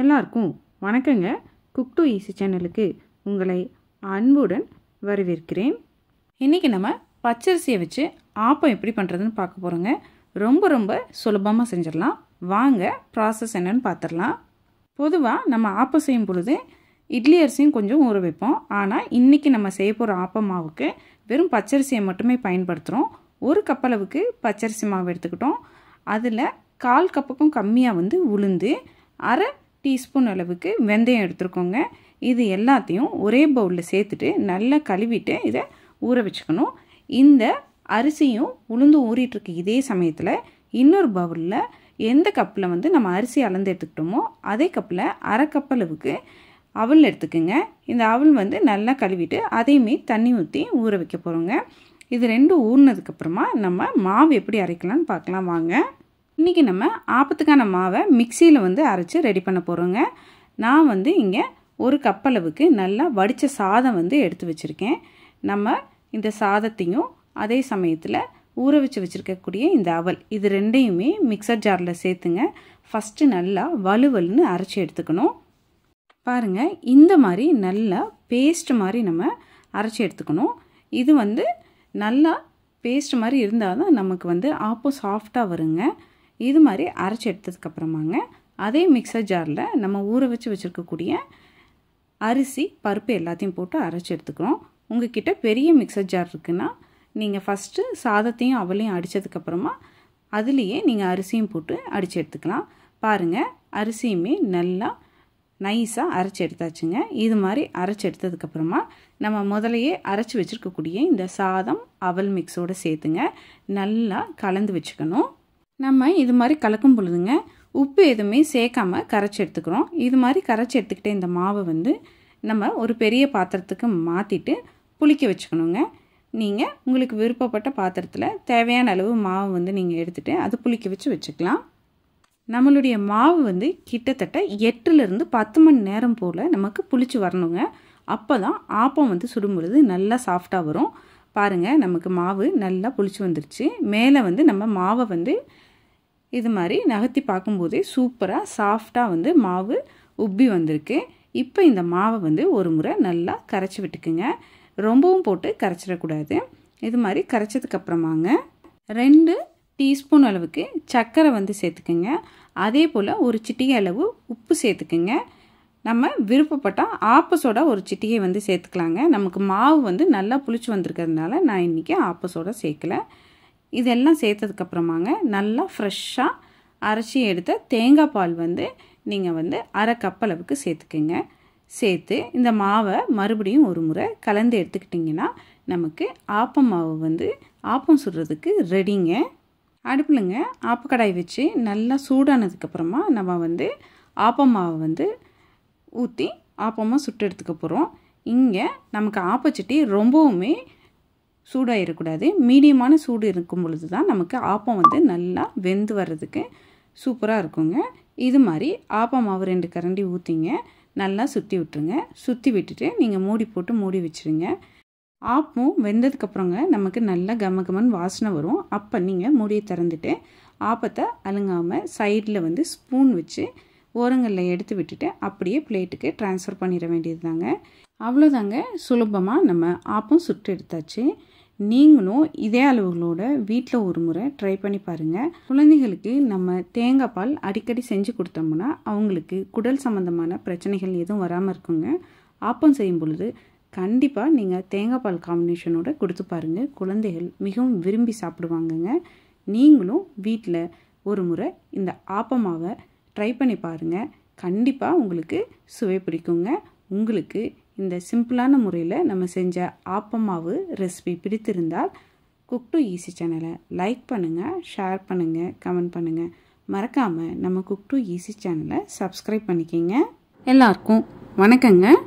எல்லாருக்கும் வணக்கங்க cook to easy சேனலுக்கு உங்களை அன்புடன் வரவேற்கிறேன் இன்றைக்கி நம்ம பச்சரிசியை வச்சு ஆப்பம் எப்படி பண்ணுறதுன்னு பார்க்க போகிறோங்க ரொம்ப ரொம்ப சுலபமாக செஞ்சிடலாம் வாங்க ப்ராசஸ் என்னன்னு பார்த்துடலாம் பொதுவாக நம்ம ஆப்பம் செய்யும் பொழுது இட்லி அரிசியும் கொஞ்சம் ஊற வைப்போம் ஆனால் இன்றைக்கி நம்ம செய்ய போகிற ஆப்பம் மாவுக்கு வெறும் பச்சரிசியை மட்டுமே பயன்படுத்துகிறோம் ஒரு கப் அளவுக்கு பச்சரிசி மாவு எடுத்துக்கிட்டோம் அதில் கால் கப்புக்கும் கம்மியாக வந்து உளுந்து அரை டீஸ்பூன் அளவுக்கு வெந்தயம் எடுத்துருக்கோங்க இது எல்லாத்தையும் ஒரே பவுலில் சேர்த்துட்டு நல்லா கழுவிட்டு இதை ஊற வச்சுக்கணும் இந்த அரிசியும் உளுந்து ஊறிட்டுருக்கு இதே சமயத்தில் இன்னொரு பவுலில் எந்த கப்பில் வந்து நம்ம அரிசி அளந்து எடுத்துக்கிட்டோமோ அதே கப்பில் அரை கப் அளவுக்கு அவல் எடுத்துக்கோங்க இந்த அவல் வந்து நல்லா கழுவிட்டு அதையுமே தண்ணி ஊற்றி ஊற வைக்க போகிறோங்க இது ரெண்டும் ஊறினதுக்கப்புறமா நம்ம மாவு எப்படி அரைக்கலான்னு பார்க்கலாம் வாங்க இன்றைக்கி நம்ம ஆப்பத்துக்கான மாவை மிக்சியில் வந்து அரைச்சி ரெடி பண்ண போகிறோங்க நான் வந்து இங்கே ஒரு கப்பளவுக்கு நல்லா வடித்த சாதம் வந்து எடுத்து வச்சுருக்கேன் நம்ம இந்த சாதத்தையும் அதே சமயத்தில் ஊற வச்சு வச்சுருக்கக்கூடிய இந்த அவல் இது ரெண்டையுமே மிக்சர் ஜாரில் சேர்த்துங்க ஃபஸ்ட்டு நல்லா வலுவல்னு அரைச்சி எடுத்துக்கணும் பாருங்கள் இந்த மாதிரி நல்லா பேஸ்ட் மாதிரி நம்ம அரைச்சி எடுத்துக்கணும் இது வந்து நல்லா பேஸ்ட் மாதிரி இருந்தால் தான் நமக்கு வந்து ஆப்போ சாஃப்டாக வருங்க இது மாதிரி அரைச்சி எடுத்ததுக்கப்புறமாங்க அதே மிக்சர் ஜாரில் நம்ம ஊற வச்சு வச்சுருக்கக்கூடிய அரிசி பருப்பு எல்லாத்தையும் போட்டு அரைச்சி எடுத்துக்கிறோம் உங்ககிட்ட பெரிய மிக்சர் ஜார் இருக்குன்னா நீங்கள் ஃபஸ்ட்டு சாதத்தையும் அவளையும் அடித்ததுக்கப்புறமா அதுலேயே நீங்கள் அரிசியும் போட்டு அடித்து எடுத்துக்கலாம் பாருங்கள் அரிசியுமே நல்லா நைஸாக அரைச்சி எடுத்தாச்சுங்க இது மாதிரி அரைச்சி எடுத்ததுக்கப்புறமா நம்ம முதலையே அரைச்சி வச்சுருக்கக்கூடிய இந்த சாதம் அவல் மிக்ஸோடு சேர்த்துங்க நல்லா கலந்து வச்சுக்கணும் நம்ம இது மாதிரி கலக்கும் பொழுதுங்க உப்பு எதுவுமே சேர்க்காமல் கரைச்சி எடுத்துக்கிறோம் இது மாதிரி கரைச்சி எடுத்துக்கிட்டே இந்த மாவை வந்து நம்ம ஒரு பெரிய பாத்திரத்துக்கு மாற்றிட்டு புளிக்க வச்சுக்கணுங்க நீங்கள் உங்களுக்கு விருப்பப்பட்ட பாத்திரத்தில் தேவையான அளவு மாவு வந்து நீங்கள் எடுத்துகிட்டு அது புளிக்க வச்சு வச்சுக்கலாம் நம்மளுடைய மாவு வந்து கிட்டத்தட்ட எட்டுலேருந்து பத்து மணி நேரம் போல் நமக்கு புளிச்சு வரணுங்க அப்போ தான் ஆப்பம் வந்து சுடும்பொழுது நல்லா சாஃப்டாக வரும் பாருங்கள் நமக்கு மாவு நல்லா புளிச்சு வந்துருச்சு மேலே வந்து நம்ம மாவை வந்து இது மாதிரி நகர்த்தி பார்க்கும்போதே சூப்பராக சாஃப்டாக வந்து மாவு உப்பி வந்திருக்கு இப்போ இந்த மாவை வந்து ஒரு முறை நல்லா கரைச்சி விட்டுக்குங்க ரொம்பவும் போட்டு கரைச்சிடக்கூடாது இது மாதிரி கரைச்சதுக்கப்புறமாங்க ரெண்டு டீஸ்பூன் அளவுக்கு சர்க்கரை வந்து சேர்த்துக்குங்க அதே போல் ஒரு சிட்டிகை அளவு உப்பு சேர்த்துக்குங்க நம்ம விருப்பப்பட்டால் ஆப்பசோட ஒரு சிட்டிகை வந்து சேர்த்துக்கலாங்க நமக்கு மாவு வந்து நல்லா புளிச்சு வந்திருக்கிறதுனால நான் இன்றைக்கி ஆப்பசோட சேர்க்கலை இதெல்லாம் சேர்த்ததுக்கப்புறமாங்க நல்லா ஃப்ரெஷ்ஷாக அரைச்சி எடுத்த தேங்காய் பால் வந்து நீங்கள் வந்து அரை கப் அளவுக்கு சேர்த்துக்குங்க சேர்த்து இந்த மாவை மறுபடியும் ஒரு முறை கலந்து எடுத்துக்கிட்டிங்கன்னா நமக்கு ஆப்பம் மாவு வந்து ஆப்பம் சுடுறதுக்கு ரெடிங்க அடுப்பிலுங்க ஆப்பக்கடாய் வச்சு நல்லா சூடானதுக்கப்புறமா நம்ம வந்து ஆப்பம் மாவை வந்து ஊற்றி ஆப்பமாக சுட்டு எடுத்துக்க போகிறோம் இங்கே நமக்கு ஆப்பச்சட்டி ரொம்பவுமே இருக்கக்கூடாது மீடியமான சூடு இருக்கும் பொழுது தான் நமக்கு ஆப்பம் வந்து நல்லா வெந்து வர்றதுக்கு சூப்பராக இருக்குங்க இது மாதிரி ஆப்பம் மாவு ரெண்டு கரண்டி ஊற்றிங்க நல்லா சுற்றி விட்டுருங்க சுற்றி விட்டுட்டு நீங்கள் மூடி போட்டு மூடி வச்சுருங்க ஆப்பம் வெந்ததுக்கப்புறங்க நமக்கு நல்லா கம கமன் வாசனை வரும் அப்போ நீங்கள் மூடியை திறந்துட்டு ஆப்பத்தை அழுங்காமல் சைடில் வந்து ஸ்பூன் வச்சு ஓரங்களில் எடுத்து விட்டுட்டு அப்படியே பிளேட்டுக்கு ட்ரான்ஸ்ஃபர் பண்ணிட வேண்டியது தாங்க அவ்வளோதாங்க சுலபமாக நம்ம ஆப்பம் சுட்டு எடுத்தாச்சு நீங்களும் இதே அளவுகளோட வீட்டில் ஒரு முறை ட்ரை பண்ணி பாருங்கள் குழந்தைகளுக்கு நம்ம தேங்காய் பால் அடிக்கடி செஞ்சு கொடுத்தோம்னா அவங்களுக்கு குடல் சம்மந்தமான பிரச்சனைகள் எதுவும் வராமல் இருக்குங்க ஆப்பம் செய்யும் பொழுது கண்டிப்பாக நீங்கள் தேங்காய் பால் காம்பினேஷனோட கொடுத்து பாருங்கள் குழந்தைகள் மிகவும் விரும்பி சாப்பிடுவாங்கங்க நீங்களும் வீட்டில் ஒரு முறை இந்த ஆப்பமாவை ட்ரை பண்ணி பாருங்கள் கண்டிப்பாக உங்களுக்கு சுவை பிடிக்குங்க உங்களுக்கு இந்த சிம்பிளான முறையில் நம்ம செஞ்ச ஆப்பமாவு ரெசிபி பிடித்திருந்தால் குக் டு ஈஸி சேனலை லைக் பண்ணுங்கள் ஷேர் பண்ணுங்கள் கமெண்ட் பண்ணுங்கள் மறக்காமல் நம்ம குக் டு ஈஸி சேனலை சப்ஸ்கிரைப் பண்ணிக்கிங்க எல்லாருக்கும் வணக்கங்க